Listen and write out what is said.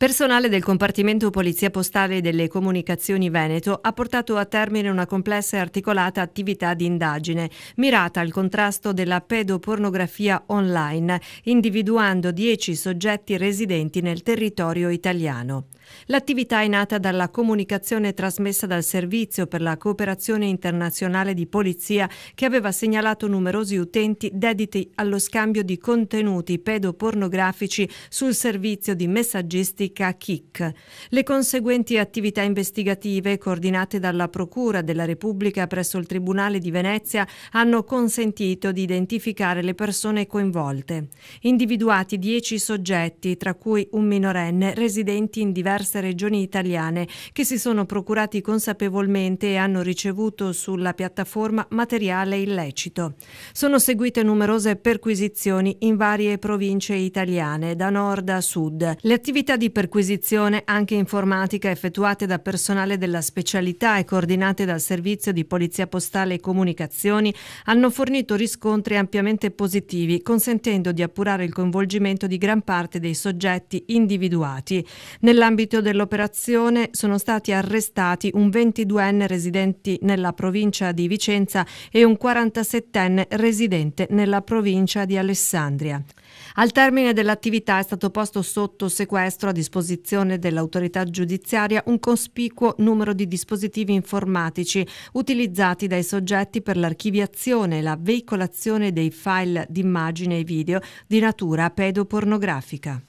Personale del compartimento Polizia Postale e delle Comunicazioni Veneto ha portato a termine una complessa e articolata attività di indagine mirata al contrasto della pedopornografia online, individuando dieci soggetti residenti nel territorio italiano. L'attività è nata dalla comunicazione trasmessa dal Servizio per la cooperazione internazionale di polizia che aveva segnalato numerosi utenti dediti allo scambio di contenuti pedopornografici sul servizio di messaggistica pubblica CHIC. Le conseguenti attività investigative coordinate dalla Procura della Repubblica presso il Tribunale di Venezia hanno consentito di identificare le persone coinvolte. Individuati dieci soggetti, tra cui un minorenne, residenti in diverse regioni italiane, che si sono procurati consapevolmente e hanno ricevuto sulla piattaforma materiale illecito. Sono seguite numerose perquisizioni in varie province italiane, da nord a sud. Le attività di perquisizione anche informatica effettuate da personale della specialità e coordinate dal Servizio di Polizia Postale e Comunicazioni hanno fornito riscontri ampiamente positivi, consentendo di appurare il coinvolgimento di gran parte dei soggetti individuati. Nell'ambito dell'operazione sono stati arrestati un 22enne residente nella provincia di Vicenza e un 47enne residente nella provincia di Alessandria. Al termine dell'attività è stato posto sotto sequestro a disposizione disposizione dell'autorità giudiziaria un cospicuo numero di dispositivi informatici utilizzati dai soggetti per l'archiviazione e la veicolazione dei file d'immagine e video di natura pedopornografica.